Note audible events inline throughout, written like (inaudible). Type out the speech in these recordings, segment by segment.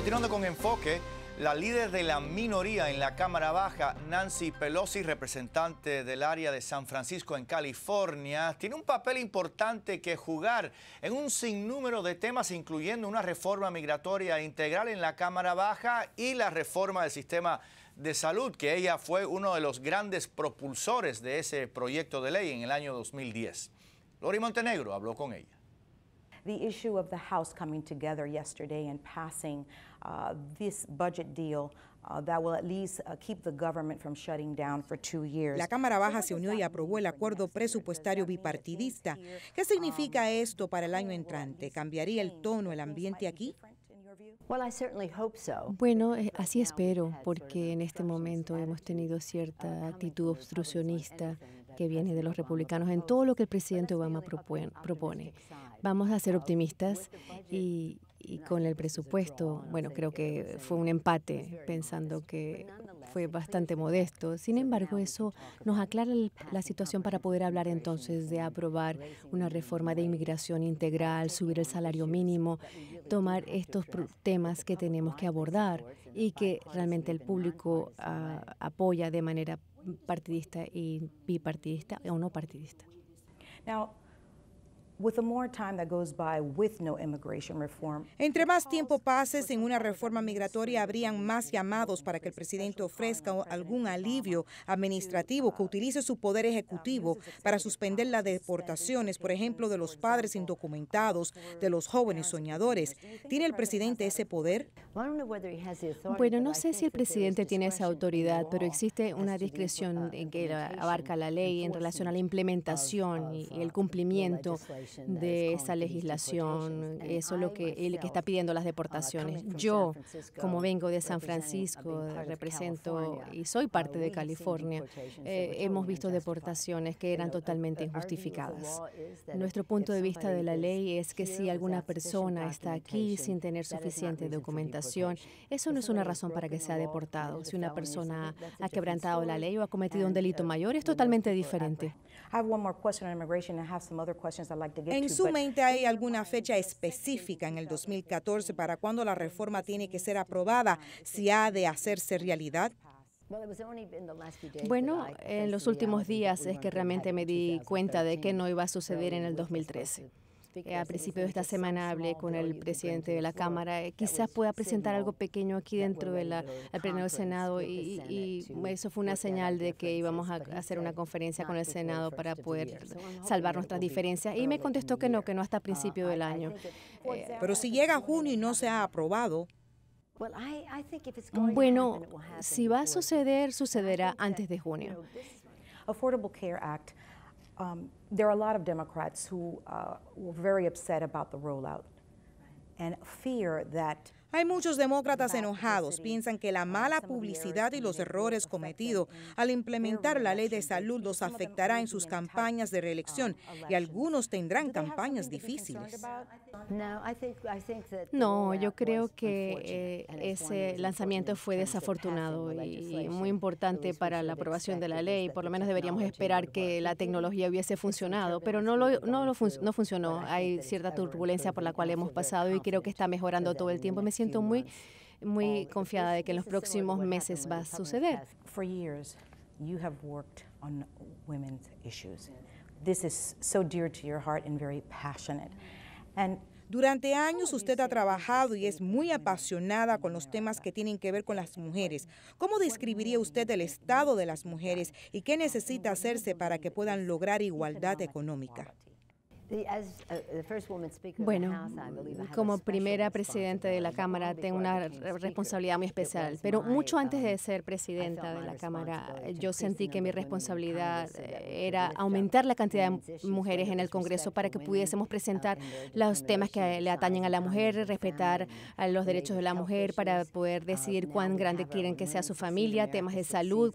Continuando con enfoque, la líder de la minoría en la Cámara Baja, Nancy Pelosi, representante del área de San Francisco en California, tiene un papel importante que jugar en un sinnúmero de temas, incluyendo una reforma migratoria integral en la Cámara Baja y la reforma del sistema de salud, que ella fue uno de los grandes propulsores de ese proyecto de ley en el año 2010. Lori Montenegro habló con ella. La Cámara Baja pues se unió y aprobó el acuerdo presupuestario bipartidista. ¿Qué um, significa esto para el año entrante? ¿Cambiaría el tono, el ambiente aquí? Bueno, eh, así espero, porque en este momento hemos tenido um, cierta actitud obstruccionista que viene de los republicanos en todo lo que el presidente Obama propone. Vamos a ser optimistas y, con el presupuesto, bueno, creo que fue un empate, pensando que fue bastante modesto. Sin embargo, eso nos aclara la situación para poder hablar entonces de aprobar una reforma de inmigración integral, subir el salario mínimo, tomar estos temas que tenemos que abordar y que realmente el público ah, apoya de manera partidista y bipartidista o no partidista. Entre más tiempo pases en una reforma migratoria, habrían más llamados para que el presidente ofrezca algún alivio administrativo que utilice su poder ejecutivo para suspender las deportaciones, por ejemplo, de los padres indocumentados, de los jóvenes soñadores. ¿Tiene el presidente ese poder? Bueno, no sé si el presidente tiene esa autoridad, pero existe una discreción que abarca la ley en relación a la implementación y el cumplimiento de esa legislación, eso es lo que, él que está pidiendo las deportaciones. Uh, Yo, como vengo de San uh, Francisco, represento y soy parte uh, de California, eh, hemos visto deportaciones que eran totalmente injustificadas. Nuestro punto de vista de la ley es que si alguna persona está aquí sin tener suficiente documentación, eso no es una razón para que sea deportado. Si una persona ha quebrantado la ley o ha cometido un delito mayor, es totalmente diferente. En su mente hay alguna fecha específica en el 2014 para cuando la reforma tiene que ser aprobada, si ha de hacerse realidad. Bueno, en los últimos días es que realmente me di cuenta de que no iba a suceder en el 2013. Este, eh, a principio de esta semana hablé con el presidente de la Cámara. Quizás pueda presentar algo pequeño aquí dentro del Pleno del Senado y, y, eso fue una señal de que íbamos a hacer una conferencia con el Senado para poder salvar nuestras diferencias. Y me contestó que no, que no hasta principio ah, del año. Eh, Pero si llega junio y no se ha aprobado, bueno, si va a suceder, sucederá antes de junio. um, there are a lot of Democrats who uh, were very upset about the rollout and fear that Hay muchos demócratas enojados, piensan que la mala publicidad y los errores cometidos al implementar la ley de salud los afectará en sus campañas de reelección y algunos tendrán campañas difíciles. No, yo creo que eh, ese lanzamiento fue desafortunado y muy importante para la aprobación de la ley. Por lo menos deberíamos esperar que la tecnología hubiese funcionado, pero no, no, no funcionó. Hay cierta turbulencia por la cual hemos pasado y creo que está mejorando todo el tiempo siento muy, muy oh, confiada de que en los próximos meses va a suceder. Durante años usted ha trabajado y es muy apasionada con los temas que tienen que ver con las mujeres. ¿Cómo describiría usted el estado de las mujeres y qué necesita hacerse para que puedan lograr igualdad económica? Uh, bueno, como primera presidenta de la Cámara tengo una responsabilidad muy especial, pero mucho antes de ser presidenta de la Cámara, yo sentí que mi responsabilidad eh, era aumentar la cantidad de mujeres en el Congreso para que pudiésemos presentar los temas que le atañen a la mujer, respetar los derechos de la mujer para poder decidir cuán grande quieren que sea su familia, temas de salud.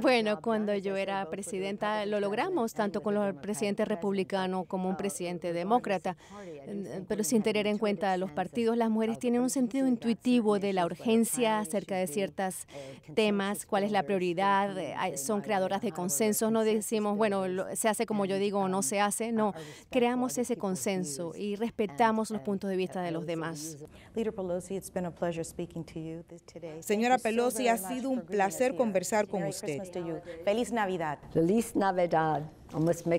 Bueno, cuando yo era presidenta lo logramos, tanto con los presidentes republicanos, republicano como un presidente demócrata, eh, pero sin tener en cuenta los partidos, las mujeres tienen un sentido intuitivo de la urgencia acerca de ciertos temas, cuál es la prioridad, eh, son creadoras de consensos, no decimos, bueno, se hace como yo digo o no se hace, no, creamos ese consenso y respetamos los puntos de vista de los demás. Señora Pelosi, ha sido un placer conversar con usted. Feliz Navidad. Feliz Navidad. me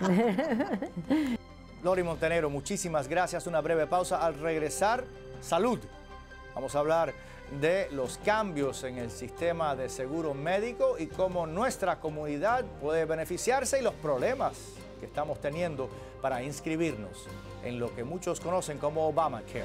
(laughs) Lori Montenegro, muchísimas gracias. Una breve pausa. Al regresar, salud. Vamos a hablar de los cambios en el sistema de seguro médico y cómo nuestra comunidad puede beneficiarse y los problemas que estamos teniendo para inscribirnos en lo que muchos conocen como Obamacare.